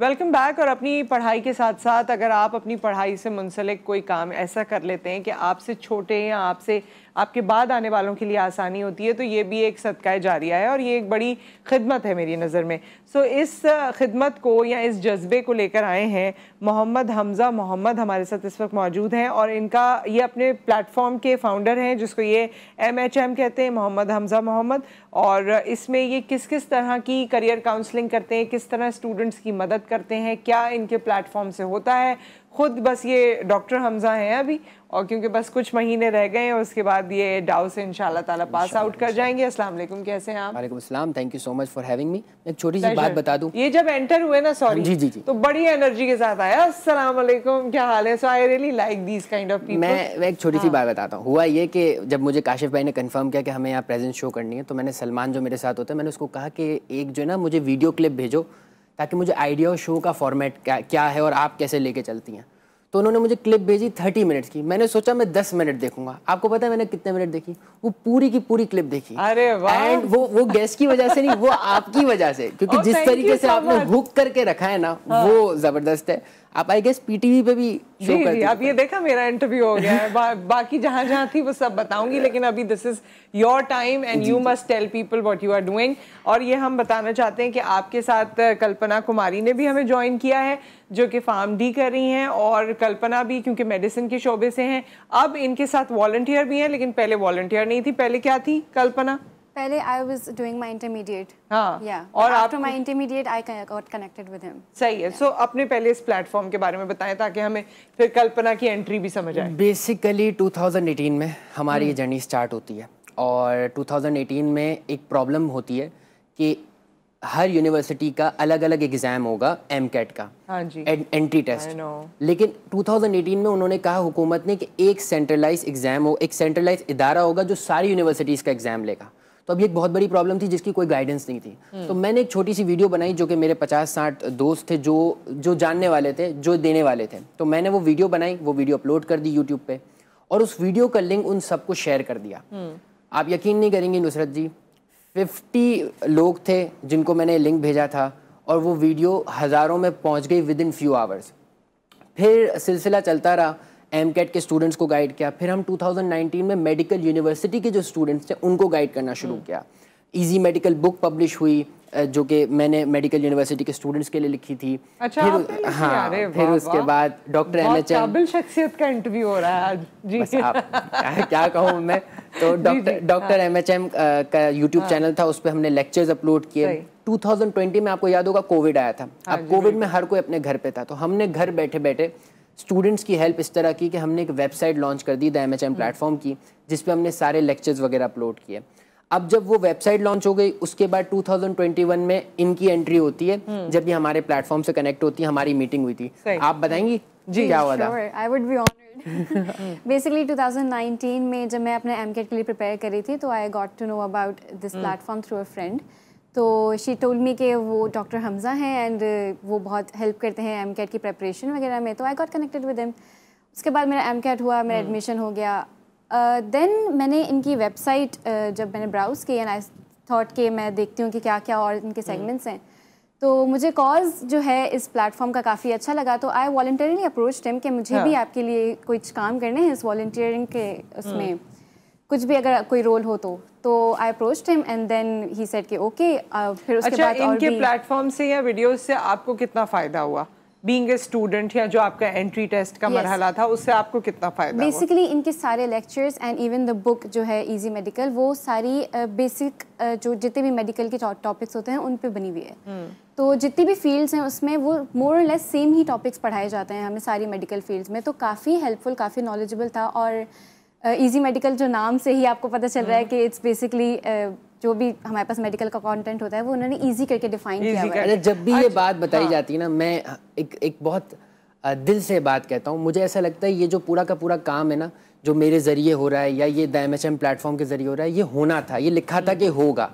Welcome back और अपनी पढ़ाई के साथ साथ अगर आप अपनी पढ़ाई से मुंसलिक कोई काम ऐसा कर लेते हैं कि आपसे छोटे या आपसे आपके बाद आने वालों के लिए आसानी होती है तो ये भी एक सदकाए जारिया है और ये एक बड़ी खिदमत है मेरी नज़र में सो इस खिदमत को या इस जज्बे को लेकर आए हैं मोहम्मद हमज़ा मोहम्मद हमारे साथ इस वक्त मौजूद हैं और इनका ये अपने प्लेटफॉर्म के फाउंडर हैं जिसको ये एम एच एम कहते हैं मोहम्मद हमज़ा मोहम्मद और इसमें ये किस किस तरह की करियर काउंसलिंग करते हैं किस तरह स्टूडेंट्स की मदद करते हैं क्या इनके प्लेटफॉर्म से होता है खुद बस ये डॉक्टर हमजा हैं अभी और क्योंकि बस कुछ महीने रह गए हैं उसके बाद ये डाउ से इंशाल्लाह ताला पास आउट कर जाएंगे अस्सलाम वालेकुम कैसे हैं आप वालेकुम अस्सलाम thank you so much for having me एक छोटी सी बात बता दूं ये जब एंटर हुए ना सॉरी जी जी जी तो बड़ी एनर्जी के साथ आया अस्सलाम वालेकुम क्या हाल है so I really like this kind of people मैं एक छोटी सी हाँ। बात बताता हूँ हुआ ये कि जब मुझे काशिफ भाई ने कन्फर्म किया कि हमें यहाँ प्रेजेंस शो करनी है तो मैंने सलमान जो मेरे साथ होता है मैंने उसको कहा कि एक जो है ना मुझे वीडियो क्लिप भेजो ताकि मुझे आइडिया हो शो का फॉर्मेट क्या क्या है और आप कैसे लेके चलती हैं तो उन्होंने मुझे क्लिप भेजी थर्टी मिनट्स की मैंने सोचा मैं दस मिनट देखूंगा आपको पता है मैंने कितने मिनट देखी वो पूरी की पूरी क्लिप देखी अरे एंड वो वो गेस्ट की वजह से नहीं वो आपकी वजह से क्योंकि oh, जिस तरीके से आपने हुक करके रखा है ना हाँ। वो जबरदस्त है आप आई गेस पीटीवी पे भी शो जी, जी आप ये देखा मेरा इंटरव्यू हो गया है बा, बाकी जहां जहां थी वो सब बताऊंगी लेकिन अभी this is your time and you must tell people what you are doing और ये हम बताना चाहते हैं कि आपके साथ कल्पना कुमारी ने भी हमें ज्वाइन किया है जो कि फार्म डी कर रही हैं और कल्पना भी क्योंकि मेडिसिन के शोबे से हैं अब इनके साथ वॉल्टियर भी हैं लेकिन पहले वॉल्टियर नहीं थी पहले क्या थी कल्पना पहले I was doing my intermediate हां या और after my intermediate I got connected with him सही है सो yeah. so, अपने पहले इस प्लेटफॉर्म के बारे में बताएं ताकि हमें फिर कल्पना की एंट्री भी समझ आए बेसिकली 2018 में हमारी ये जर्नी स्टार्ट होती है और 2018 में एक प्रॉब्लम होती है कि हर यूनिवर्सिटी का अलग अलग एग्जाम होगा एम कैट का हाँ जी एंट्री टेस्ट लेकिन 2018 में उन्होंने कहा हुकूमत ने कि एक सेंट्रलाइज एग्जाम हो एक सेंट्रलाइज इदारा होगा जो सारी यूनिवर्सिटीज़ का एग्जाम लेगा तो अब ये एक बहुत बड़ी प्रॉब्लम थी जिसकी कोई गाइडेंस नहीं थी हम्म। तो मैंने एक छोटी सी वीडियो बनाई जो कि मेरे पचास साठ दोस्त थे जो जो जानने वाले थे जो देने वाले थे तो मैंने वो वीडियो बनाई वो वीडियो अपलोड कर दी यूट्यूब पे और उस वीडियो का लिंक उन सबको शेयर कर दिया हम्म। आप यकीन नहीं करेंगे नुसरत जी फिफ्टी लोग थे जिनको मैंने लिंक भेजा था और वो वीडियो हज़ारों में पहुंच गई विद इन फ्यू आवर्स फिर सिलसिला चलता रहा एम e के स्टूडेंट्स को गाइड किया फिर हम 2019 में मेडिकल यूनिवर्सिटी के जो स्टूडेंट्स थे उनको गाइड करना शुरू हम्म। किया इजी मेडिकल बुक पब्लिश हुई जो कि मैंने मेडिकल यूनिवर्सिटी के स्टूडेंट्स के लिए लिखी थी अच्छा फिर हाँ फिर उसके बाद डॉक्टर एन एच एम शख्सियत का इंटरव्यू हो रहा है आज जी आप, क्या कहूँ मैं तो doctor doctor M H M का यूट्यूब हाँ। चैनल था उस पर हमने लेक्चर्स अपलोड किए 2020 में आपको याद होगा कोविड आया था हाँ अब कोविड में हर कोई अपने घर पे था तो हमने घर बैठे बैठे स्टूडेंट्स की हेल्प इस तरह की कि हमने एक वेबसाइट लॉन्च कर दी the M H M platform की जिसपे हमने सारे लेक्चर्स वगैरह अपलोड किए अब जब वो वेबसाइट लॉन्च हो गई उसके बाद 2021 में इनकी एंट्री होती है हम्म। जब ये हमारे प्लेटफॉर्म से कनेक्ट होती है हमारी मीटिंग हुई थी आप बताएंगी जी क्या हुआ था आई वुड बी बेसिकली 2019 में जब मैं अपने एम के लिए प्रिपेयर कर रही थी तो I got to know about this platform through a friend तो शी टोल्ड मी के वो डॉक्टर हमज़ा हैं एंड वो बहुत हेल्प करते हैं एम कैट की प्रेपरेशन वगैरह में तो I got connected with him उसके बाद मेरा एम कैट हुआ मेरा एडमिशन हम्म। हो गया देन uh, मैंने इनकी वेबसाइट uh, जब मैंने ब्राउज़ की एंड आई थॉट के मैं देखती हूँ कि क्या क्या और इनके सेगमेंट्स हम्म। हैं तो मुझे कॉज जो है इस प्लेटफॉर्म का काफ़ी अच्छा लगा तो आई वॉल्टियरिंग अप्रोच टेम कि मुझे yeah. हाँ। भी आपके लिए कुछ काम करने हैं इस वॉल्टियरिंग के उसमें hmm. कुछ भी अगर कोई रोल हो तो तो I approach him and then he said कि ओके uh, फिर उसके अच्छा, बाद इनके प्लेटफॉर्म से या वीडियोस से आपको कितना फ़ायदा हुआ बींग ए स्टूडेंट या जो आपका एंट्री टेस्ट का yes. मरहला था उससे आपको कितना फ़ायदा बेसिकली इनके सारे lectures and even the book जो है इजी मेडिकल वो सारी बेसिक uh, uh, जो जितने भी मेडिकल के टॉपिक्स होते हैं उन पे बनी हुई है hmm. तो जितनी भी फील्ड्स हैं उसमें वो मोर लेस सेम ही टॉपिक्स पढ़ाए जाते हैं हमें सारी मेडिकल फील्ड्स में तो काफ़ी हेल्पफुल काफ़ी नॉलेजेबल था और ईजी मेडिकल जो नाम से ही आपको पता चल रहा है हम्म। कि इट्स बेसिकली जो भी हमारे पास मेडिकल का कंटेंट होता है वो उन्होंने इजी करके डिफाइन किया हुआ है जब भी ये अच्छा, बात बताई हाँ। जाती है ना मैं एक एक बहुत दिल से बात कहता हूँ मुझे ऐसा लगता है ये जो पूरा का पूरा काम है ना जो मेरे ज़रिए हो रहा है या ये एम प्लेटफॉर्म के ज़रिए हो रहा है ये होना था ये लिखा था हम्म। कि होगा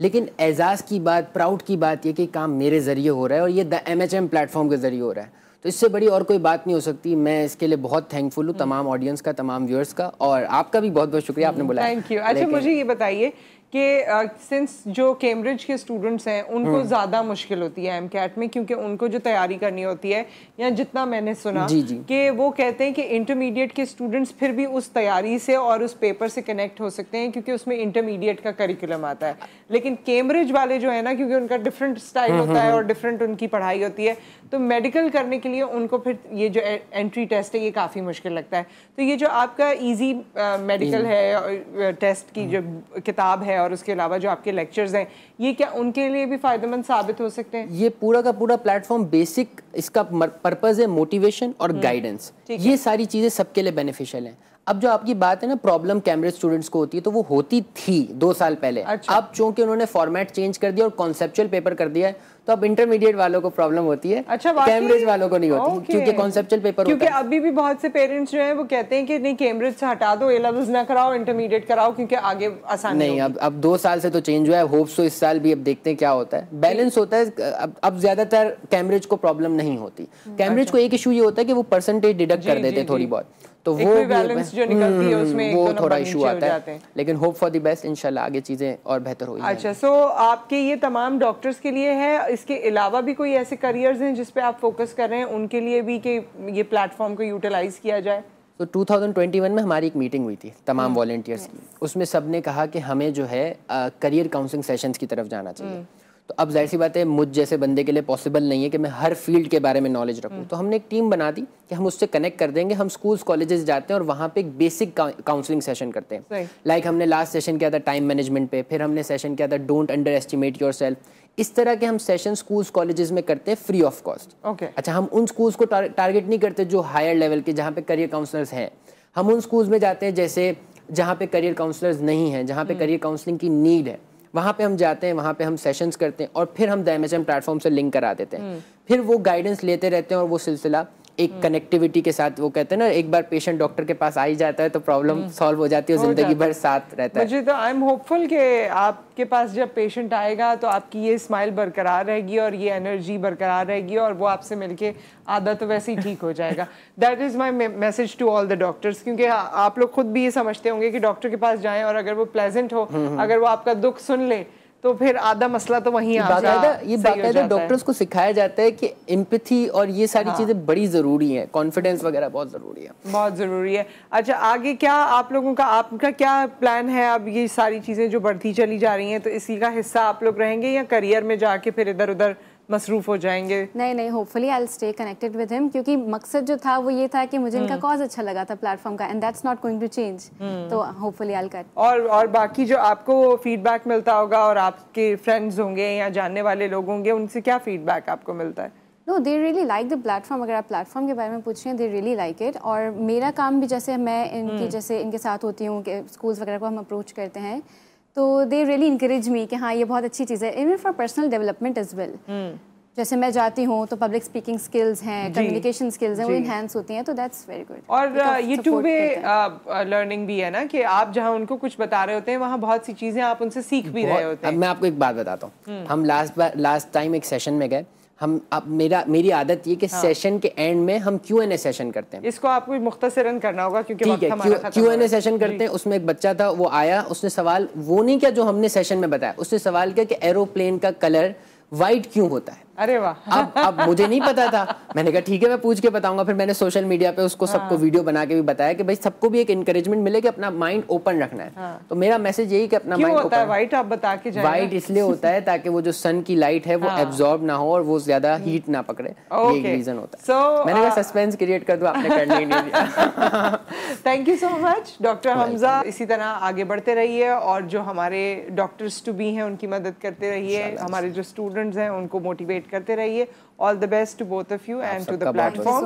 लेकिन एजाज़ की बात प्राउड की बात ये कि काम मेरे ज़रिए हो रहा है और ये एम प्लेटफॉर्म के ज़रिए हो रहा है तो इससे बड़ी और कोई बात नहीं हो सकती मैं इसके लिए बहुत थैंकफुल हूँ हम्म। तमाम ऑडियंस का तमाम व्यूअर्स का और आपका भी बहुत बहुत शुक्रिया आपने बोला थैंक यू अच्छा मुझे ये बताइए कि सिंस uh, जो कैम्ब्रिज के स्टूडेंट्स हैं उनको हम्म। ज़्यादा मुश्किल होती है एम कैट में क्योंकि उनको जो तैयारी करनी होती है या जितना मैंने सुना कि वो कहते हैं कि इंटरमीडिएट के स्टूडेंट्स फिर भी उस तैयारी से और उस पेपर से कनेक्ट हो सकते हैं क्योंकि उसमें इंटरमीडिएट का करिकुलम आता है लेकिन कैम्ब्रिज वाले जो है ना क्योंकि उनका डिफरेंट स्टाइल हम्म, होता है हम्म, और डिफरेंट उनकी पढ़ाई होती है तो मेडिकल करने के लिए उनको फिर ये जो एंट्री टेस्ट है ये काफ़ी मुश्किल लगता है तो ये जो आपका ईजी मेडिकल है टेस्ट की जो किताब है है और उसके अलावा जो आपके लेक्चर्स हैं ये क्या उनके लिए भी फ़ायदेमंद साबित हो सकते हैं ये पूरा का पूरा प्लेटफॉर्म बेसिक इसका पर्पज़ है मोटिवेशन और गाइडेंस हम्म, ये सारी चीज़ें सबके लिए बेनिफिशियल है अब जो आपकी बात है ना प्रॉब्लम कैमरे स्टूडेंट्स को होती है तो वो होती थी दो साल पहले अच्छा। अब चूंकि उन्होंने फॉर्मेट चेंज कर दिया और कॉन्सेप्चुअल पेपर कर दिया है तो अब इंटरमीडिएट वालों को प्रॉब्लम होती है अच्छा कैम्ब्रिज वालों को नहीं होती okay. क्योंकि कॉन्सेप्चुअल पेपर क्योंकि अभी भी बहुत से पेरेंट्स जो है वो कहते हैं कि नहीं कैम्ब्रिज से हटा दो एलेवल्स ना कराओ इंटरमीडिएट कराओ क्योंकि आगे आसान नहीं अब अब दो साल से तो चेंज हुआ है होप सो तो इस साल भी अब देखते हैं क्या होता है बैलेंस होता है अब अब ज्यादातर कैम्ब्रिज को प्रॉब्लम नहीं होती कैम्ब्रिज को अच्छा। एक इशू ये होता है कि वो परसेंटेज डिडक्ट कर देते हैं थोड़ी बहुत तो वो बैलेंस जो निकलती है हम्म, उसमें वो तो थोड़ा इशू आता है लेकिन होप फॉर द बेस्ट इंशाल्लाह आगे चीजें और बेहतर होगी अच्छा सो आपके ये तमाम डॉक्टर्स के लिए है इसके अलावा भी कोई ऐसे करियर्स हैं जिस पे आप फोकस कर रहे हैं उनके लिए भी कि ये प्लेटफॉर्म को यूटिलाइज़ किया जाए तो so, 2021 में हमारी एक मीटिंग हुई थी तमाम वॉल्टियर्स हम्म, की उसमें सब ने कहा कि हमें जो है करियर काउंसलिंग सेशंस की तरफ जाना चाहिए हम्म। तो अब जाहिर सी बात है मुझ जैसे बंदे के लिए पॉसिबल नहीं है कि मैं हर फील्ड के बारे में नॉलेज रखूँ हम्म। तो हमने एक टीम बना दी कि हम उससे कनेक्ट कर देंगे हम स्कूल्स कॉलेजेस जाते हैं और वहाँ पे एक बेसिक काउंसलिंग सेशन करते हैं लाइक like हमने लास्ट सेशन किया था टाइम मैनेजमेंट पे फिर हमने सेशन किया था don't underestimate yourself इस तरह के हम सेशन स्कूल्स कॉलेजेस में करते हैं फ्री ऑफ कॉस्ट ओके अच्छा हम उन स्कूल्स को टारगेट नहीं करते जो हायर लेवल के जहाँ पे करियर काउंसलर्स हैं हम उन स्कूल्स में जाते हैं जैसे जहाँ पे करियर काउंसलर्स नहीं हैं जहाँ पे करियर हम्म। काउंसलिंग की नीड है वहाँ पे हम जाते हैं वहाँ पे हम सेशंस करते हैं और फिर हम दैमेजम प्लेटफॉर्म से लिंक करा देते हैं हम्म। फिर वो गाइडेंस लेते रहते हैं और वो सिलसिला एक कनेक्टिविटी हम्म। के साथ वो कहते हैं ना एक बार पेशेंट डॉक्टर के पास आ ही जाता है तो प्रॉब्लम हम्म। सॉल्व हो जाती है जिंदगी भर साथ रहता है मुझे तो आई एम होपफुल कि आपके पास जब पेशेंट आएगा तो आपकी ये स्माइल बरकरार रहेगी और ये एनर्जी बरकरार रहेगी और वो आपसे मिलके आदत तो वैसे ही ठीक हो जाएगा that is my message to all the doctors क्योंकि हाँ, आप लोग खुद भी ये समझते होंगे कि डॉक्टर के पास जाएं और अगर वो प्लेजेंट हो हम्म, अगर वो आपका दुख सुन ले तो फिर आधा मसला तो वहीं आ जाता ये बाकायदा डॉक्टर्स को सिखाया जाता है कि एम्पथी और ये सारी हाँ। चीज़ें बड़ी ज़रूरी है कॉन्फिडेंस वगैरह बहुत ज़रूरी है बहुत ज़रूरी है अच्छा आगे क्या आप लोगों का आपका क्या प्लान है अब ये सारी चीज़ें जो बढ़ती चली जा रही हैं तो इसी का हिस्सा आप लोग रहेंगे या करियर में जाके फिर इधर उधर मसरूफ़ हो जाएंगे नहीं नहीं hopefully I stay connected with him क्योंकि मकसद जो था वो ये था कि मुझे इनका कॉज हम्म। अच्छा लगा था प्लेटफॉर्म का and that's not going to change तो होपफुली आई कट और और बाकी जो आपको फीडबैक मिलता होगा और आपके फ्रेंड्स होंगे या जानने वाले लोग होंगे उनसे क्या फीडबैक आपको मिलता है no they really like the platform अगर आप प्लेटफॉर्म के बारे में पूछ रहे हैं दे रियली लाइक इट और मेरा काम भी जैसे मैं इनके hmm. हम्म। जैसे इनके साथ होती हूँ स्कूल्स वगैरह को हम अप्रोच करते हैं तो दे रियली इंकरेज मी कि हाँ ये बहुत अच्छी चीज़ है even for personal development is well जैसे मैं जाती हूँ तो पब्लिक स्पीकिंग स्किल्स हैं कम्युनिकेशन स्किल्स हैं वो इनहेंस होती हैं तो दैट्स वेरी गुड और ये टू वे लर्निंग भी है ना कि आप जहाँ उनको कुछ बता रहे होते हैं वहाँ बहुत सी चीज़ें आप उनसे सीख भी रहे होते हैं अब मैं आपको एक बात बताता हूँ hmm. हम लास्ट लास्ट टाइम एक सेशन में गए हम अब मेरा मेरी आदत ये कि हाँ। सेशन के एंड में हम क्यू एन ए सेशन करते हैं इसको आपको मुख्तसरन करना होगा क्योंकि ठीक है क्यू एन ए सेशन करते हैं उसमें एक बच्चा था वो आया उसने सवाल वो नहीं किया जो हमने सेशन में बताया उसने सवाल किया कि एरोप्लेन का कलर वाइट क्यों होता है अरे वाह अब अब मुझे नहीं पता था मैंने कहा ठीक है मैं पूछ के बताऊंगा फिर मैंने सोशल मीडिया पे उसको हाँ। सबको वीडियो बना के भी बताया कि भाई सबको भी एक इंकरेजमेंट मिले कि अपना माइंड ओपन रखना है हाँ। तो मेरा मैसेज यही कि अपना माइंड होता है आप बता के व्हाइट इसलिए होता है ताकि वो जो सन की लाइट है वो एब्जॉर्ब हाँ। ना हो और वो ज्यादा हीट हम्म। ना पकड़े ये रीजन होता है मैंने कहा सस्पेंस क्रिएट कर दो आपने कर नहीं दिया thank you so much doctor Hamza इसी तरह आगे बढ़ते रहिए और जो हमारे डॉक्टर्स टू बी हैं उनकी मदद करते रहिए हमारे जो स्टूडेंट्स हैं उनको मोटिवेट करते रहिए all the best to both of you and to the platform